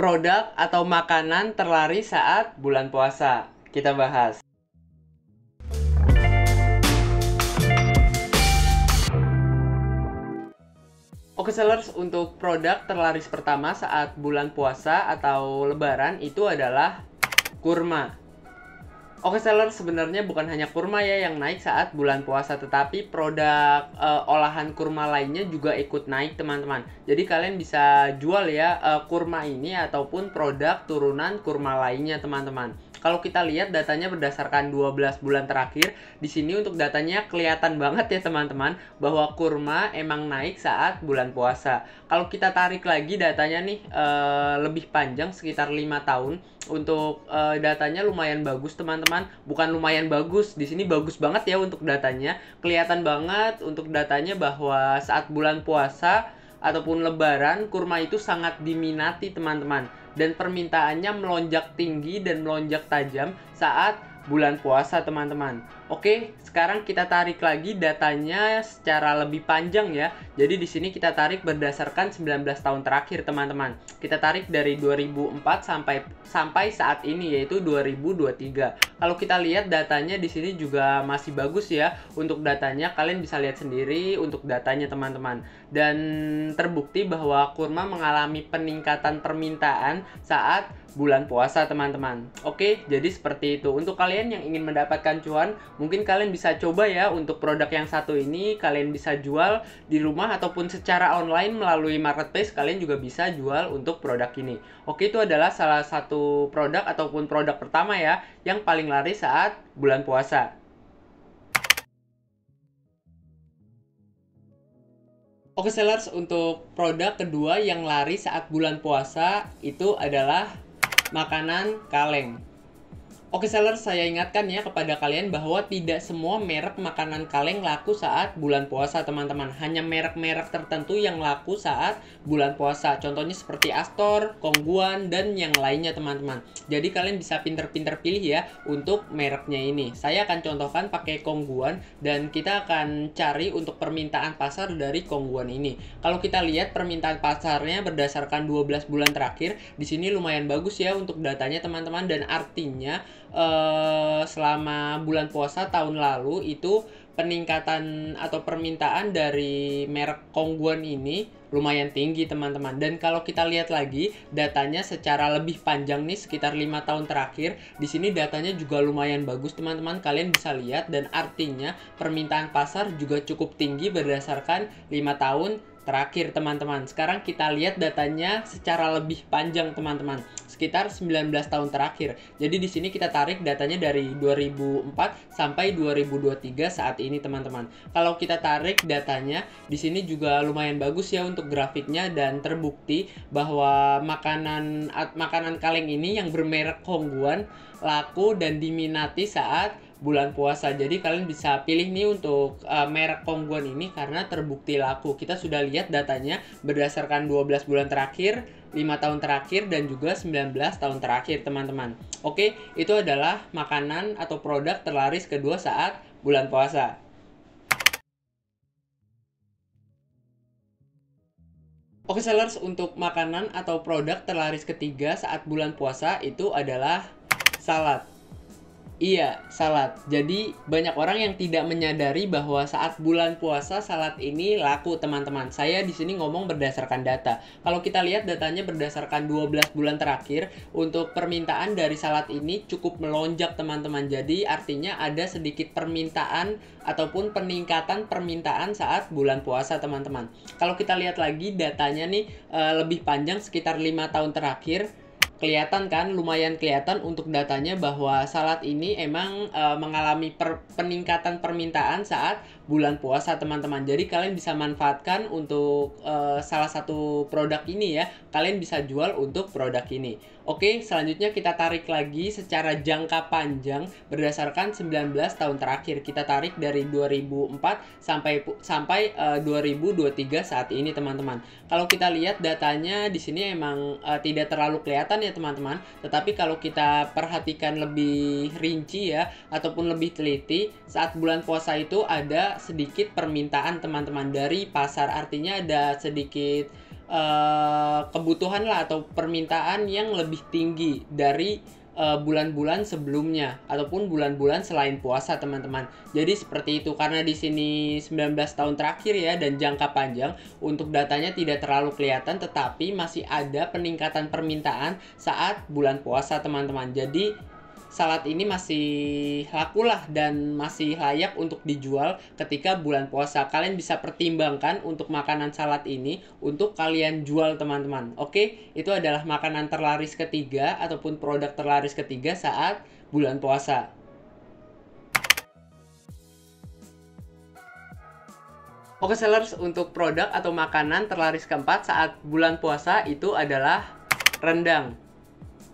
produk atau makanan terlaris saat bulan puasa. Kita bahas. Oke sellers, untuk produk terlaris pertama saat bulan puasa atau lebaran itu adalah kurma. Oke seller sebenarnya bukan hanya kurma ya yang naik saat bulan puasa tetapi produk e, olahan kurma lainnya juga ikut naik teman-teman. Jadi kalian bisa jual ya e, kurma ini ataupun produk turunan kurma lainnya teman-teman kalau kita lihat datanya berdasarkan 12 bulan terakhir, di sini untuk datanya kelihatan banget ya teman-teman bahwa kurma emang naik saat bulan puasa. Kalau kita tarik lagi datanya nih e, lebih panjang sekitar 5 tahun untuk e, datanya lumayan bagus teman-teman. Bukan lumayan bagus, di sini bagus banget ya untuk datanya. Kelihatan banget untuk datanya bahwa saat bulan puasa ataupun lebaran kurma itu sangat diminati teman-teman dan permintaannya melonjak tinggi dan melonjak tajam saat bulan puasa teman-teman Oke, sekarang kita tarik lagi datanya secara lebih panjang ya. Jadi di sini kita tarik berdasarkan 19 tahun terakhir, teman-teman. Kita tarik dari 2004 sampai sampai saat ini yaitu 2023. Kalau kita lihat datanya di sini juga masih bagus ya untuk datanya. Kalian bisa lihat sendiri untuk datanya, teman-teman. Dan terbukti bahwa kurma mengalami peningkatan permintaan saat bulan puasa, teman-teman. Oke, jadi seperti itu. Untuk kalian yang ingin mendapatkan cuan mungkin kalian bisa coba ya untuk produk yang satu ini kalian bisa jual di rumah ataupun secara online melalui marketplace kalian juga bisa jual untuk produk ini. Oke itu adalah salah satu produk ataupun produk pertama ya yang paling laris saat bulan puasa. Oke sellers, untuk produk kedua yang laris saat bulan puasa itu adalah makanan kaleng. Oke seller, saya ingatkan ya kepada kalian bahwa tidak semua merek makanan kaleng laku saat bulan puasa teman-teman. Hanya merek-merek tertentu yang laku saat bulan puasa. Contohnya seperti Astor, Kongguan, dan yang lainnya teman-teman. Jadi kalian bisa pinter-pinter pilih ya untuk mereknya ini. Saya akan contohkan pakai Kongguan dan kita akan cari untuk permintaan pasar dari Kongguan ini. Kalau kita lihat permintaan pasarnya berdasarkan 12 bulan terakhir, di sini lumayan bagus ya untuk datanya teman-teman dan artinya Eh, selama bulan puasa tahun lalu itu peningkatan atau permintaan dari merek Kongguan ini lumayan tinggi teman-teman dan kalau kita lihat lagi datanya secara lebih panjang nih sekitar lima tahun terakhir di sini datanya juga lumayan bagus teman-teman kalian bisa lihat dan artinya permintaan pasar juga cukup tinggi berdasarkan lima tahun terakhir teman-teman sekarang kita lihat datanya secara lebih panjang teman-teman sekitar 19 tahun terakhir. Jadi di sini kita tarik datanya dari 2004 sampai 2023 saat ini teman-teman. Kalau kita tarik datanya di sini juga lumayan bagus ya untuk grafiknya dan terbukti bahwa makanan makanan kaleng ini yang bermerek Hongguan laku dan diminati saat bulan puasa. Jadi kalian bisa pilih nih untuk uh, merek Kongguan ini karena terbukti laku. Kita sudah lihat datanya berdasarkan 12 bulan terakhir, 5 tahun terakhir dan juga 19 tahun terakhir, teman-teman. Oke, itu adalah makanan atau produk terlaris kedua saat bulan puasa. Oke sellers, untuk makanan atau produk terlaris ketiga saat bulan puasa itu adalah salad. Iya, salat. Jadi banyak orang yang tidak menyadari bahwa saat bulan puasa salat ini laku, teman-teman. Saya di sini ngomong berdasarkan data. Kalau kita lihat datanya berdasarkan 12 bulan terakhir, untuk permintaan dari salat ini cukup melonjak, teman-teman. Jadi artinya ada sedikit permintaan ataupun peningkatan permintaan saat bulan puasa, teman-teman. Kalau kita lihat lagi datanya nih eh, lebih panjang sekitar 5 tahun terakhir kelihatan kan lumayan kelihatan untuk datanya bahwa salat ini emang e, mengalami per, peningkatan permintaan saat bulan puasa teman-teman jadi kalian bisa manfaatkan untuk e, salah satu produk ini ya kalian bisa jual untuk produk ini oke selanjutnya kita tarik lagi secara jangka panjang berdasarkan 19 tahun terakhir kita tarik dari 2004 sampai sampai e, eh, 2023 saat ini teman-teman kalau kita lihat datanya di sini emang e, tidak terlalu kelihatan ya ya teman-teman tetapi kalau kita perhatikan lebih rinci ya ataupun lebih teliti saat bulan puasa itu ada sedikit permintaan teman-teman dari pasar artinya ada sedikit uh, kebutuhan lah atau permintaan yang lebih tinggi dari Eh, bulan-bulan sebelumnya ataupun bulan-bulan selain puasa teman-teman. Jadi seperti itu karena di sini 19 tahun terakhir ya dan jangka panjang untuk datanya tidak terlalu kelihatan tetapi masih ada peningkatan permintaan saat bulan puasa teman-teman. Jadi salad ini masih laku lah dan masih layak untuk dijual ketika bulan puasa. Kalian bisa pertimbangkan untuk makanan salad ini untuk kalian jual teman-teman. Oke, itu adalah makanan terlaris ketiga ataupun produk terlaris ketiga saat bulan puasa. Oke sellers, untuk produk atau makanan terlaris keempat saat bulan puasa itu adalah rendang.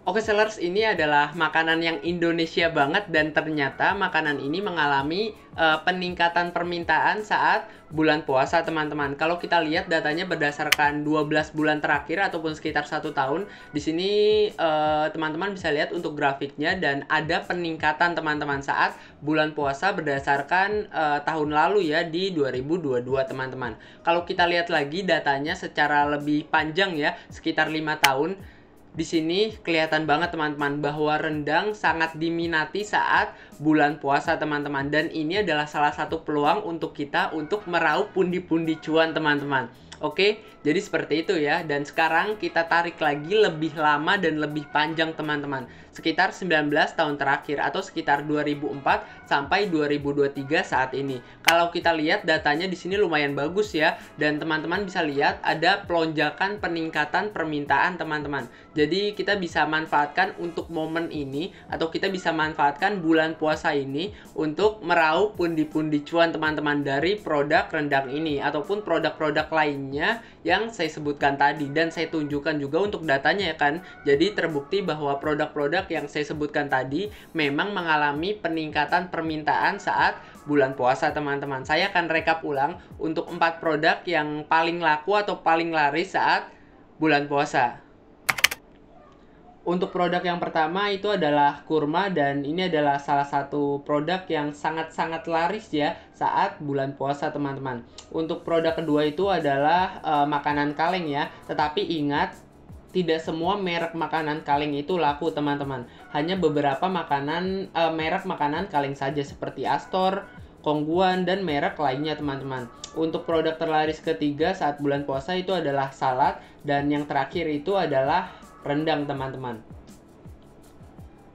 Oke sellers, ini adalah makanan yang Indonesia banget dan ternyata makanan ini mengalami uh, peningkatan permintaan saat bulan puasa teman-teman. Kalau kita lihat datanya berdasarkan 12 bulan terakhir ataupun sekitar satu tahun, di sini eh, teman-teman uh, bisa lihat untuk grafiknya dan ada peningkatan teman-teman saat bulan puasa berdasarkan uh, tahun lalu ya di 2022 teman-teman. Kalau kita lihat lagi datanya secara lebih panjang ya, sekitar lima tahun di sini kelihatan banget teman-teman bahwa rendang sangat diminati saat bulan puasa teman-teman dan ini adalah salah satu peluang untuk kita untuk meraup pundi-pundi cuan teman-teman. Oke, jadi seperti itu ya. Dan sekarang kita tarik lagi lebih lama dan lebih panjang teman-teman. Sekitar 19 tahun terakhir atau sekitar 2004 sampai 2023 saat ini. Kalau kita lihat datanya di sini lumayan bagus ya. Dan teman-teman bisa lihat ada pelonjakan peningkatan permintaan teman-teman. Jadi kita bisa manfaatkan untuk momen ini atau kita bisa manfaatkan bulan puasa ini untuk meraup pundi-pundi cuan teman-teman dari produk rendang ini ataupun produk-produk lainnya ya yang saya sebutkan tadi dan saya tunjukkan juga untuk datanya ya kan. Jadi terbukti bahwa produk-produk yang saya sebutkan tadi memang mengalami peningkatan permintaan saat bulan puasa teman-teman. Saya akan rekap ulang untuk empat produk yang paling laku atau paling laris saat bulan puasa untuk produk yang pertama itu adalah kurma dan ini adalah salah satu produk yang sangat-sangat laris ya saat bulan puasa teman-teman. Untuk produk kedua itu adalah e, makanan kaleng ya. Tetapi ingat tidak semua merek makanan kaleng itu laku teman-teman. Hanya beberapa makanan e, merek makanan kaleng saja seperti Astor, Kongguan dan merek lainnya teman-teman. Untuk produk terlaris ketiga saat bulan puasa itu adalah salad dan yang terakhir itu adalah rendang teman-teman.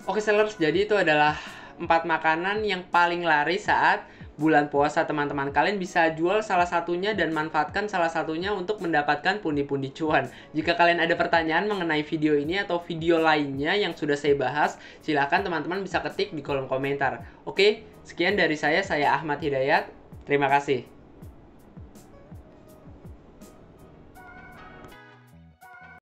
Oke sellers, jadi itu adalah empat makanan yang paling lari saat bulan puasa teman-teman kalian bisa jual salah satunya dan manfaatkan salah satunya untuk mendapatkan pundi-pundi cuan. Jika kalian ada pertanyaan mengenai video ini atau video lainnya yang sudah saya bahas, silahkan teman-teman bisa ketik di kolom komentar. Oke, sekian dari saya, saya Ahmad Hidayat. Terima kasih.